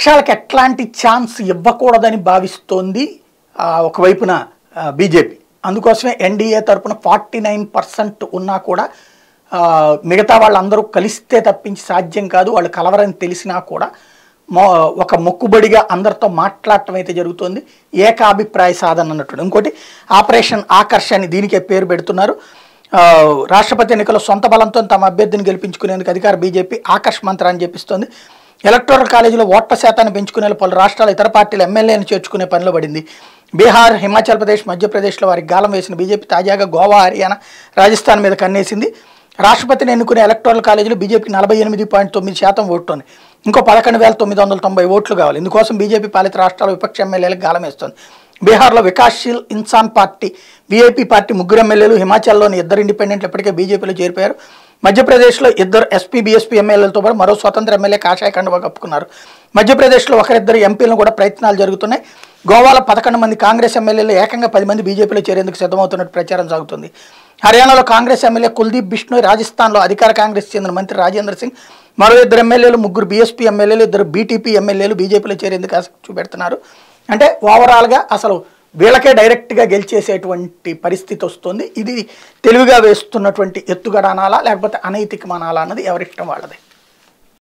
విపక్షాలకు ఎట్లాంటి ఛాన్స్ ఇవ్వకూడదని భావిస్తోంది ఒకవైపున బీజేపీ అందుకోసమే ఎన్డీఏ తరపున ఫార్టీ నైన్ పర్సెంట్ ఉన్నా కూడా మిగతా వాళ్ళందరూ కలిస్తే తప్పించి సాధ్యం కాదు వాళ్ళు కలవరని తెలిసినా కూడా ఒక మొక్కుబడిగా అందరితో మాట్లాడటం అయితే జరుగుతుంది ఏకాభిప్రాయ సాధన అన్నట్టు ఇంకోటి ఆపరేషన్ ఆకర్ష అని దీనికే పేరు పెడుతున్నారు రాష్ట్రపతి ఎన్నికల సొంత బలంతో తమ అభ్యర్థిని గెలిపించుకునేందుకు అధికార బీజేపీ ఆకర్ష్ మంత్రాన్ని చెప్పిస్తోంది ఎలక్టోరల్ కాలేజీలో ఓట్ల శాతాన్ని పెంచుకునే పలు రాష్ట్రాల ఇతర పార్టీల ఎమ్మెల్యేను చేర్చుకునే పనిలో పడింది బీహార్ హిమాచల్ ప్రదేశ్ మధ్యప్రదేశ్లో వారికి గాలం వేసిన బీజేపీ తాజాగా గోవా హర్యానా రాజస్థాన్ మీద కన్నేసింది రాష్ట్రపతిని ఎన్నుకునే ఎలక్టోరల్ కాలేజీలో బీజేపీకి నలభై ఎనిమిది పాయింట్ తొమ్మిది శాతం ఓటుంది ఇంకో పదకొండు వేల తొమ్మిది వందల తొంభై ఓట్లు కావాలి ఇందుకోసం బీజేపీ పాలిత రాష్ట్రాల విపక్ష ఎమ్మెల్యేలకు గాలం వేస్తోంది బీహార్లో Vikassheel Insaan party VIP party ముగ్గురు ఎమ్మెల్యేలు హిమాచల్లోని ఇద్దరు ఇండిపెండెంట్లు ఇప్పటికే బీజేపీలో చేరిపోయారు మధ్యప్రదేశ్లో ఇద్దరు ఎస్పీ బీఎస్పీ ఎమ్మెల్యేలతో పాటు మరో స్వతంత్ర ఎమ్మెల్యే కాషాయ కప్పుకున్నారు మధ్యప్రదేశ్లో ఒకరిద్దరు ఎంపీలను కూడా ప్రయత్నాలు జరుగుతున్నాయి గోవాలో పదకొండు మంది కాంగ్రెస్ ఎమ్మెల్యేలు ఏకంగా పది మంది బీజేపీలో చేరేందుకు సిద్ధమవుతున్నట్టు ప్రచారం సాగుతుంది హర్యానాలో కాంగ్రెస్ ఎమ్మెల్యే కుల్దీప్ బిష్ణు రాజస్థాన్లో అధికార కాంగ్రెస్ చెందిన మంత్రి రాజేంద్ర సింగ్ మరో ఇద్దరు ఎమ్మెల్యేలు ముగ్గురు బీఎస్పీ ఎమ్మెల్యేలు ఇద్దరు బీటీపీ ఎమ్మెల్యేలు బీజేపీలో చేరేందుకు ఆసక్తి చూపెడుతున్నారు అంటే ఓవరాల్గా అసలు వీళ్ళకే డైరెక్ట్గా గెలిచేసేటువంటి పరిస్థితి వస్తుంది ఇది తెలివిగా వేస్తున్నటువంటి ఎత్తుగడ అనాలా లేకపోతే అనైతికం అన్నది ఎవరిష్టం వాళ్ళదే